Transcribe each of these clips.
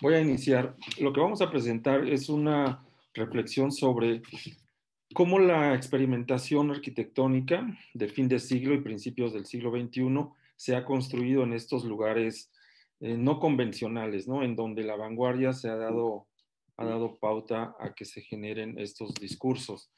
voy a iniciar. Lo que vamos a presentar es una reflexión sobre cómo la experimentación arquitectónica de fin de siglo y principios del siglo XXI se ha construido en estos lugares eh, no convencionales, ¿no? En donde la vanguardia se ha ha dado pauta a que se generen estos discursos.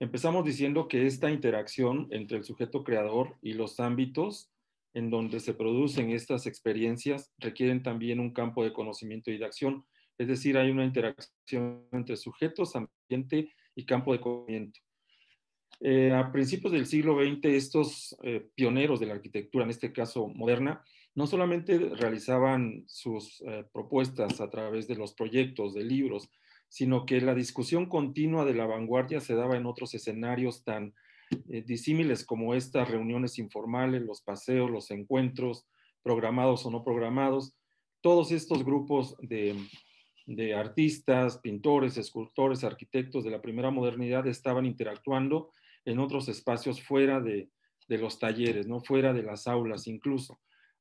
Empezamos diciendo que esta interacción entre el sujeto creador y los ámbitos en donde se producen estas experiencias requieren también un campo de conocimiento y de acción, es decir, hay una interacción entre sujetos, ambiente y campo de conocimiento. Eh, a principios del siglo XX, estos eh, pioneros de la arquitectura, en este caso moderna, no solamente realizaban sus eh, propuestas a través de los proyectos, de libros, sino que la discusión continua de la vanguardia se daba en otros escenarios tan eh, disímiles como estas reuniones informales, los paseos, los encuentros, programados o no programados, todos estos grupos de, artistas, pintores, escultores, arquitectos de la primera modernidad estaban interactuando en otros espacios fuera de, los talleres, ¿no? fuera de las aulas incluso.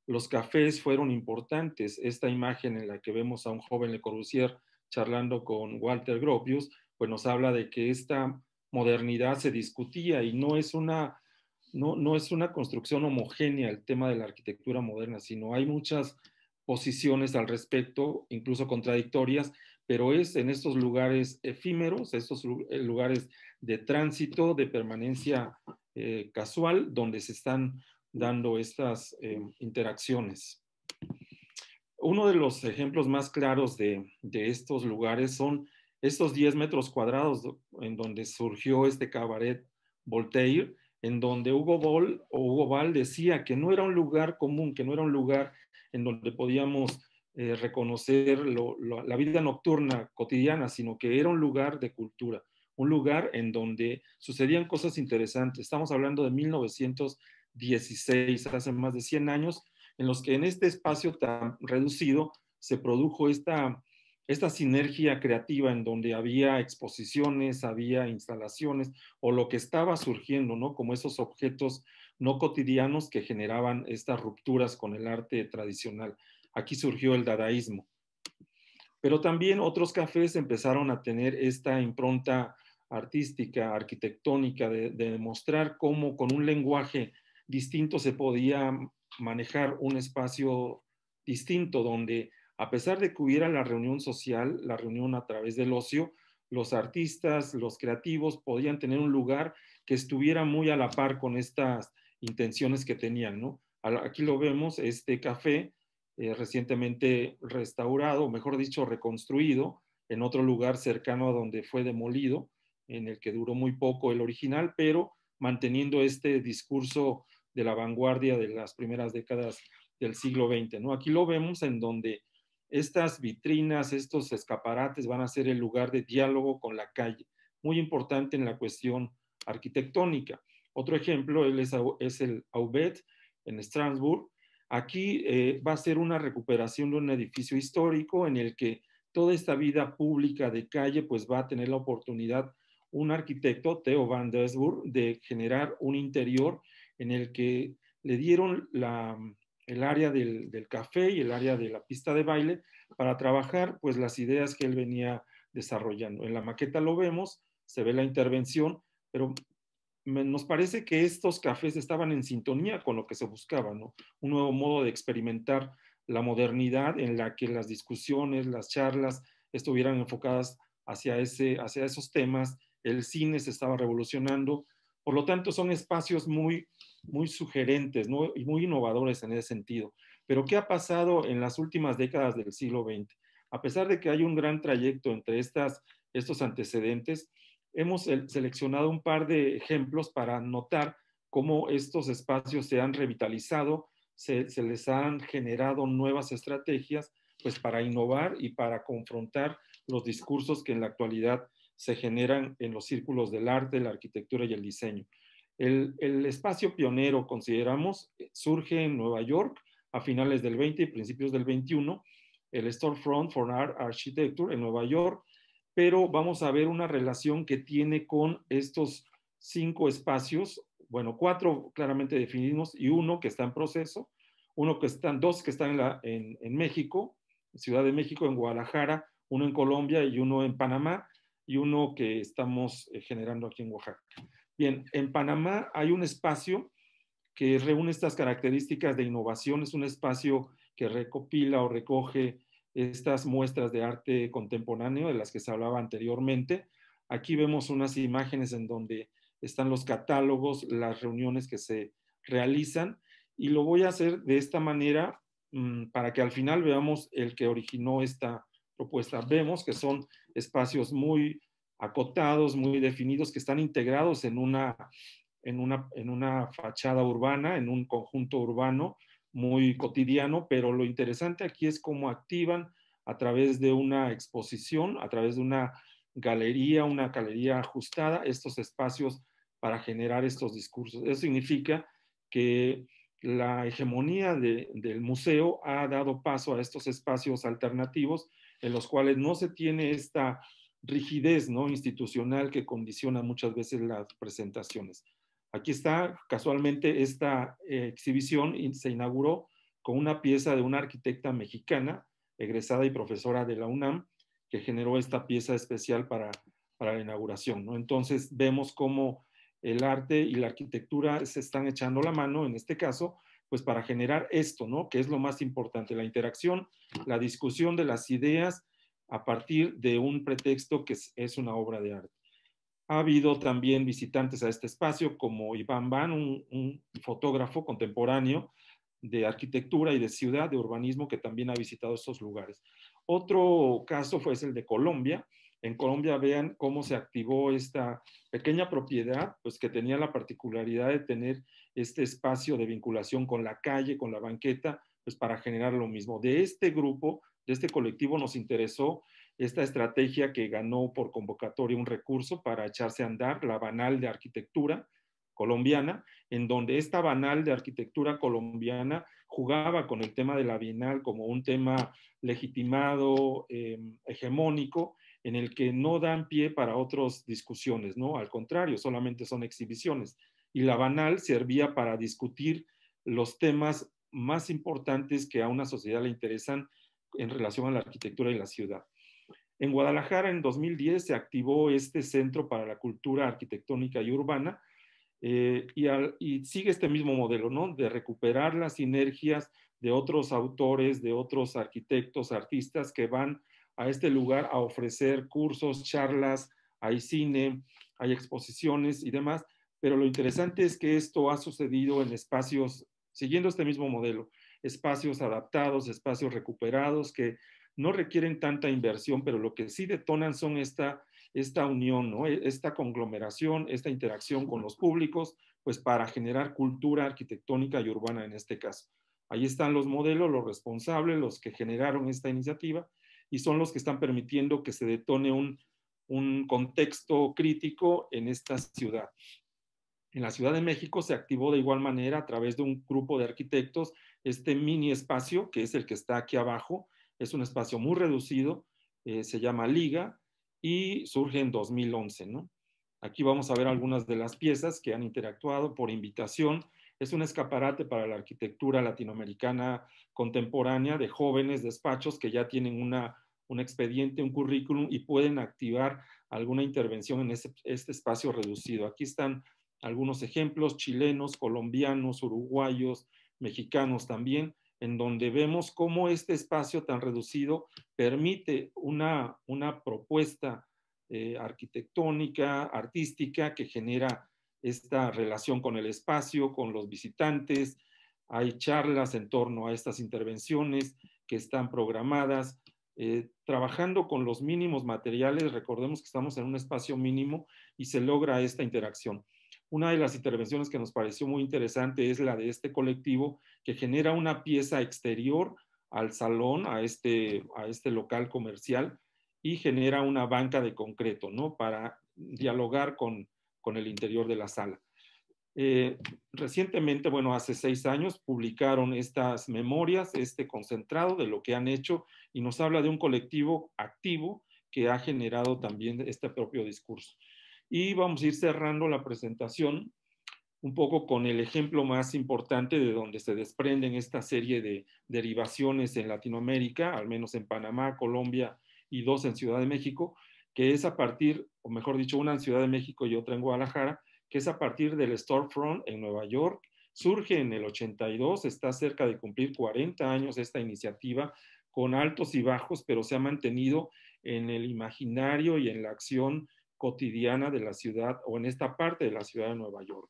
Los cafés fueron importantes. Esta imagen en la que vemos a un joven Le Corbusier charlando con Walter Gropius, pues nos habla de que esta modernidad se discutía y no es una, no, es una construcción homogénea el tema de la arquitectura moderna, sino hay muchas posiciones al respecto, incluso contradictorias, pero es en estos lugares efímeros, estos eh, lugares de tránsito, de permanencia eh, casual, donde se están dando estas eh, interacciones. Uno de los ejemplos más claros de, de estos lugares son estos 10 metros cuadrados en donde surgió este cabaret Voltaire, en donde Hugo Ball o Hugo Ball decía que no era un lugar común, que no era un lugar en donde podíamos eh, reconocer la vida nocturna cotidiana, sino que era un lugar de cultura, un lugar en donde sucedían cosas interesantes. Estamos hablando de 1916, hace más de 100 años, en los que en este espacio tan reducido se produjo esta esta sinergia creativa en donde había exposiciones, había instalaciones o lo que estaba surgiendo, ¿no? Como esos objetos no cotidianos que generaban estas rupturas con el arte tradicional. Aquí surgió el dadaísmo. Pero también otros cafés empezaron a tener esta impronta artística, arquitectónica, de, demostrar cómo con un lenguaje distinto se podía manejar un espacio distinto donde a pesar de que hubiera la reunión social, la reunión a través del ocio, los artistas, los creativos podían tener un lugar que estuviera muy a la par con estas intenciones que tenían, ¿no? Aquí lo vemos, este café eh, recientemente restaurado, mejor dicho, reconstruido, en otro lugar cercano a donde fue demolido, en el que duró muy poco el original, pero manteniendo este discurso de la vanguardia de las primeras décadas del siglo XX. ¿no? Aquí lo vemos en donde estas vitrinas, estos escaparates van a ser el lugar de diálogo con la calle, muy importante en la cuestión arquitectónica. Otro ejemplo es, el Aubet en Strasbourg. Aquí eh, va a ser una recuperación de un edificio histórico en el que toda esta vida pública de calle pues va a tener la oportunidad un arquitecto, Theo van Desburg, de generar un interior en el que le dieron la el área del, café y el área de la pista de baile para trabajar pues las ideas que él venía desarrollando. En la maqueta lo vemos, se ve la intervención, pero nos parece que estos cafés estaban en sintonía con lo que se buscaba, Un nuevo modo de experimentar la modernidad en la que las discusiones, las charlas estuvieran enfocadas hacia, ese, hacia esos temas, el cine se estaba revolucionando, por lo tanto, son espacios muy, muy sugerentes y muy innovadores en ese sentido. Pero ¿qué ha pasado en las últimas décadas del siglo XX? A pesar de que hay un gran trayecto entre estas, estos antecedentes, hemos seleccionado un par de ejemplos para notar cómo estos espacios se han revitalizado, se, se les han generado nuevas estrategias pues para innovar y para confrontar los discursos que en la actualidad se generan en los círculos del arte, la arquitectura y el diseño. El, espacio pionero, consideramos, eh, surge en Nueva York a finales del 20 y principios del 21, el Storefront for Art Architecture en Nueva York, pero vamos a ver una relación que tiene con estos cinco espacios, bueno, cuatro claramente definidos y uno que está en proceso, uno que están, dos que están en, en México, Ciudad de México, en Guadalajara, uno en Colombia y uno en Panamá, y uno que estamos eh, generando aquí en Oaxaca. Bien, en Panamá hay un espacio que reúne estas características de innovación, es un espacio que recopila o recoge estas muestras de arte contemporáneo de las que se hablaba anteriormente. Aquí vemos unas imágenes en donde están los catálogos, las reuniones que se realizan y lo voy a hacer de esta manera mm, para que al final veamos el que originó esta propuesta. Vemos que son espacios muy acotados, muy definidos, que están integrados en una, en una, en una fachada urbana, en un conjunto urbano muy cotidiano, pero lo interesante aquí es cómo activan a través de una exposición, a través de una galería, una galería ajustada, estos espacios para generar estos discursos. Eso significa que la hegemonía del museo ha dado paso a estos espacios alternativos en los cuales no se tiene esta rigidez ¿no? institucional que condiciona muchas veces las presentaciones. Aquí está, casualmente, esta eh, exhibición y se inauguró con una pieza de una arquitecta mexicana, egresada y profesora de la UNAM, que generó esta pieza especial para, la inauguración. Entonces vemos cómo el arte y la arquitectura se están echando la mano, en este caso, pues para generar esto, ¿no? Que es lo más importante, la interacción, la discusión de las ideas a partir de un pretexto que es una obra de arte. Ha habido también visitantes a este espacio como Iván Van, un, un fotógrafo contemporáneo de arquitectura y de ciudad, de urbanismo, que también ha visitado estos lugares. Otro caso fue el de Colombia, en Colombia vean cómo se activó esta pequeña propiedad, pues que tenía la particularidad de tener este espacio de vinculación con la calle, con la banqueta, pues para generar lo mismo. De este grupo, de este colectivo, nos interesó esta estrategia que ganó por convocatoria un recurso para echarse a andar, la banal de arquitectura, colombiana, en donde esta banal de arquitectura colombiana jugaba con el tema de la Bienal como un tema legitimado, eh, hegemónico, en el que no dan pie para otras discusiones, ¿no? Al contrario, solamente son exhibiciones. Y la banal servía para discutir los temas más importantes que a una sociedad le interesan en relación a la arquitectura y la ciudad. En Guadalajara, en 2010, se activó este Centro para la Cultura Arquitectónica y Urbana eh, y, y, sigue este mismo modelo, ¿no? De recuperar las sinergias de otros autores, de otros arquitectos, artistas que van a este lugar a ofrecer cursos, charlas, hay cine, hay exposiciones y demás, pero lo interesante es que esto ha sucedido en espacios, siguiendo este mismo modelo, espacios adaptados, espacios recuperados que no requieren tanta inversión, pero lo que sí detonan son esta, esta unión, ¿no? E, esta conglomeración, esta interacción con los públicos, pues para generar cultura arquitectónica y urbana en este caso. Ahí están los modelos, los responsables, los que generaron esta iniciativa y son los que están permitiendo que se detone un, contexto crítico en esta ciudad. En la Ciudad de México se activó de igual manera a través de un grupo de arquitectos este mini espacio, que es el que está aquí abajo. Es un espacio muy reducido, eh, se llama Liga y surge en 2011. Aquí vamos a ver algunas de las piezas que han interactuado por invitación es un escaparate para la arquitectura latinoamericana contemporánea de jóvenes despachos que ya tienen un expediente, un currículum y pueden activar alguna intervención en este espacio reducido. Aquí están algunos ejemplos chilenos, colombianos, uruguayos, mexicanos también, en donde vemos cómo este espacio tan reducido permite una, una propuesta eh, arquitectónica, artística, que genera esta relación con el espacio, con los visitantes. Hay charlas en torno a estas intervenciones que están programadas, eh, trabajando con los mínimos materiales. Recordemos que estamos en un espacio mínimo y se logra esta interacción. Una de las intervenciones que nos pareció muy interesante es la de este colectivo que genera una pieza exterior al salón, a este, a este local comercial, y genera una banca de concreto, ¿no? Para dialogar con, con el interior de la sala. Eh, recientemente, bueno, hace seis años, publicaron estas memorias, este concentrado de lo que han hecho y nos habla de un colectivo activo que ha generado también este propio discurso. Y vamos a ir cerrando la presentación un poco con el ejemplo más importante de donde se desprenden esta serie de derivaciones en Latinoamérica, al menos en Panamá, Colombia y dos en Ciudad de México, que es a partir, o mejor dicho, una en Ciudad de México y otra en Guadalajara, que es a partir del Storefront en Nueva York. Surge en el 82, está cerca de cumplir 40 años esta iniciativa, con altos y bajos, pero se ha mantenido en el imaginario y en la acción cotidiana de la ciudad o en esta parte de la ciudad de Nueva York.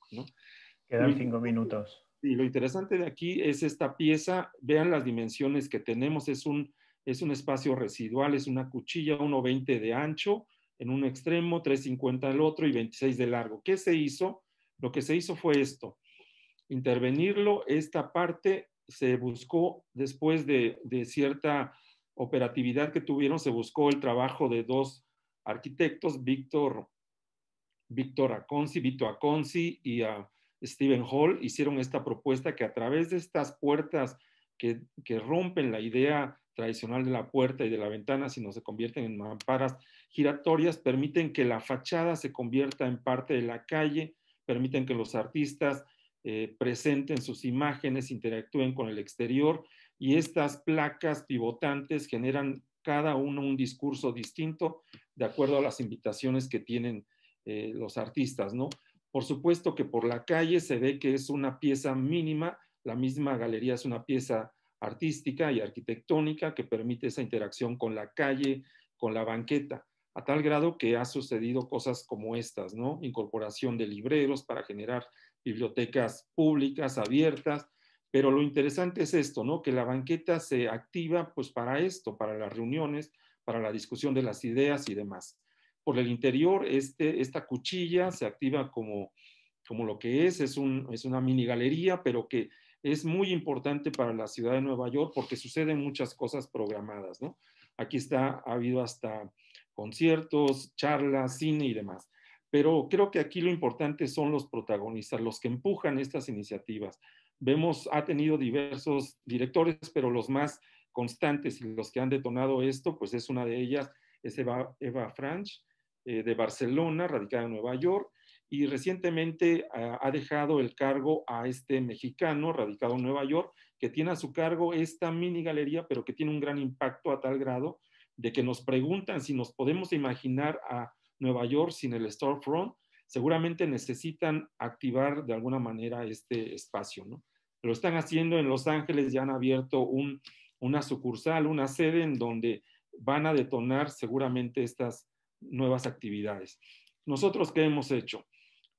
Quedan cinco minutos. Y lo interesante de aquí es esta pieza, vean las dimensiones que tenemos, es un es un espacio residual, es una cuchilla 1,20 de ancho en un extremo, 3,50 el otro y 26 de largo. ¿Qué se hizo? Lo que se hizo fue esto, intervenirlo, esta parte se buscó después de, cierta operatividad que tuvieron, se buscó el trabajo de dos arquitectos, Víctor Víctor Aconci, Vito Aconci y ah, Stephen Hall hicieron esta propuesta que a través de estas puertas que, que rompen la idea tradicional de la puerta y de la ventana, sino se convierten en mamparas giratorias, permiten que la fachada se convierta en parte de la calle, permiten que los artistas eh, presenten sus imágenes, interactúen con el exterior y estas placas pivotantes generan cada uno un discurso distinto de acuerdo a las invitaciones que tienen eh, los artistas, ¿no? Por supuesto que por la calle se ve que es una pieza mínima, la misma galería es una pieza artística y arquitectónica que permite esa interacción con la calle, con la banqueta, a tal grado que ha sucedido cosas como estas, ¿no? Incorporación de libreros para generar bibliotecas públicas abiertas, pero lo interesante es esto, ¿no? Que la banqueta se activa pues para esto, para las reuniones, para la discusión de las ideas y demás. Por el interior, este, esta cuchilla se activa como, lo que es, es, es una mini galería, pero que es muy importante para la ciudad de Nueva York porque suceden muchas cosas programadas, ¿no? Aquí está, ha habido hasta conciertos, charlas, cine y demás. Pero creo que aquí lo importante son los protagonistas, los que empujan estas iniciativas. Vemos, ha tenido diversos directores, pero los más constantes y los que han detonado esto, pues es una de ellas, es Eva, Franch, eh, de Barcelona, radicada en Nueva York, y recientemente eh, ha dejado el cargo a este mexicano radicado en Nueva York, que tiene a su cargo esta mini galería, pero que tiene un gran impacto a tal grado de que nos preguntan si nos podemos imaginar a Nueva York sin el storefront. Seguramente necesitan activar de alguna manera este espacio, ¿no? Lo están haciendo en Los Ángeles, ya han abierto un, una sucursal, una sede en donde van a detonar seguramente estas nuevas actividades. Nosotros, ¿qué hemos hecho?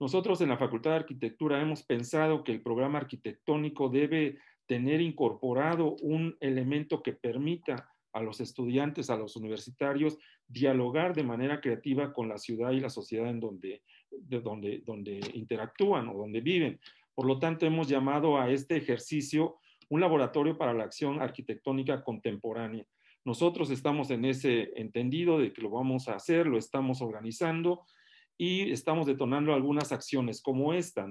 Nosotros en la Facultad de Arquitectura hemos pensado que el programa arquitectónico debe tener incorporado un elemento que permita a los estudiantes, a los universitarios, dialogar de manera creativa con la ciudad y la sociedad en donde, donde, donde interactúan o donde viven. Por lo tanto, hemos llamado a este ejercicio un laboratorio para la acción arquitectónica contemporánea. Nosotros estamos en ese entendido de que lo vamos a hacer, lo estamos organizando y estamos detonando algunas acciones como esta,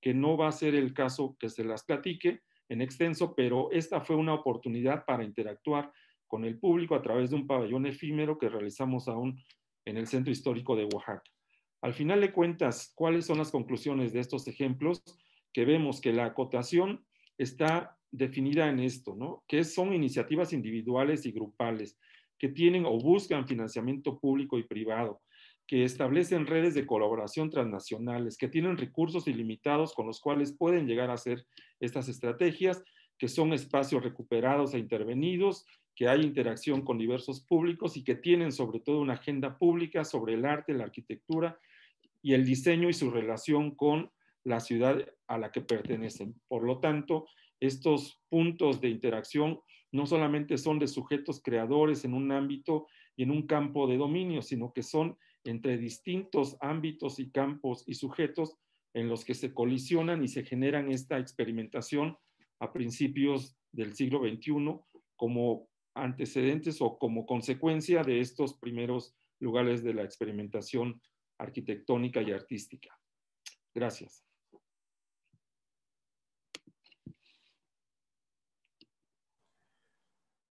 que no va a ser el caso que se las platique en extenso, pero esta fue una oportunidad para interactuar con el público a través de un pabellón efímero que realizamos aún en el Centro Histórico de Oaxaca. Al final de cuentas, ¿cuáles son las conclusiones de estos ejemplos? Que vemos que la acotación está definida en esto, Que son iniciativas individuales y grupales que tienen o buscan financiamiento público y privado, que establecen redes de colaboración transnacionales, que tienen recursos ilimitados con los cuales pueden llegar a hacer estas estrategias, que son espacios recuperados e intervenidos, que hay interacción con diversos públicos y que tienen sobre todo una agenda pública sobre el arte, la arquitectura y el diseño y su relación con la ciudad a la que pertenecen. Por lo tanto, estos puntos de interacción no solamente son de sujetos creadores en un ámbito y en un campo de dominio, sino que son entre distintos ámbitos y campos y sujetos en los que se colisionan y se generan esta experimentación a principios del siglo XXI como antecedentes o como consecuencia de estos primeros lugares de la experimentación arquitectónica y artística. Gracias.